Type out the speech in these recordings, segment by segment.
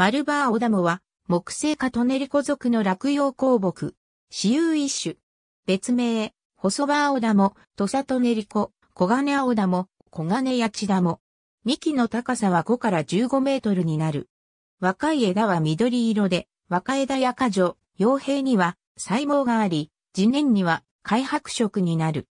マルバーオダモは、木製化トネリコ属の落葉鉱木。私有一種。別名、細バーオダモ、土サトネリコ、小金青ダモ、小金八チダモ。幹の高さは5から15メートルになる。若い枝は緑色で、若枝や果樹、傭兵には細胞があり、次年には開白色になる。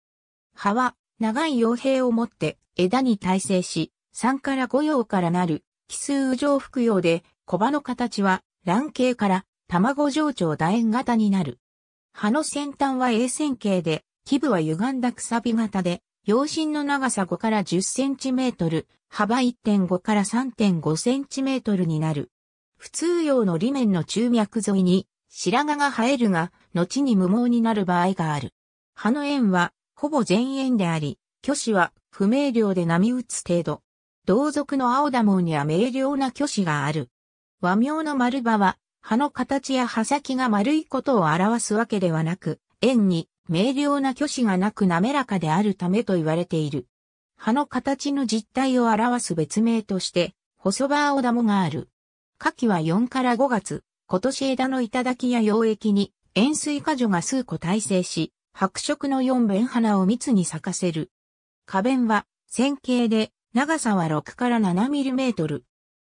葉は長い傭兵を持って枝に耐性し、3から5葉からなる奇数上服用で小葉の形は卵形から卵状長楕円型になる。葉の先端は鋭線形で、基部は歪んだくさび型で、葉身の長さ5から10センチメートル、幅1.5から3.5センチメートルになる。普通用の裏面の中脈沿いに白髪が生えるが、後に無毛になる場合がある。葉の円はほぼ全円であり、虚子は不明瞭で波打つ程度。同族の青ダモんには明瞭な虚子がある。和名の丸葉は、葉の形や葉先が丸いことを表すわけではなく、円に明瞭な虚子がなく滑らかであるためと言われている。葉の形の実態を表す別名として、細葉青玉がある。夏季は4から5月、今年枝の頂や溶液に塩水果樹が数個耐性し、白色の四弁花を密に咲かせる。花弁は線形で長さは6から7ミリメートル。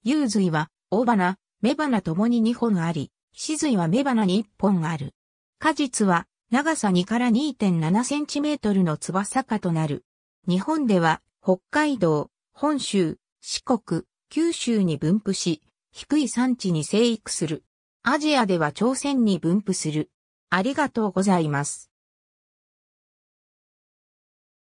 幽髄は大花、雌花ともに2本あり、子髄は雌花に1本ある。果実は長さ2から2.7センチメートルの翼かとなる。日本では北海道、本州、四国、九州に分布し、低い産地に生育する。アジアでは朝鮮に分布する。ありがとうございます。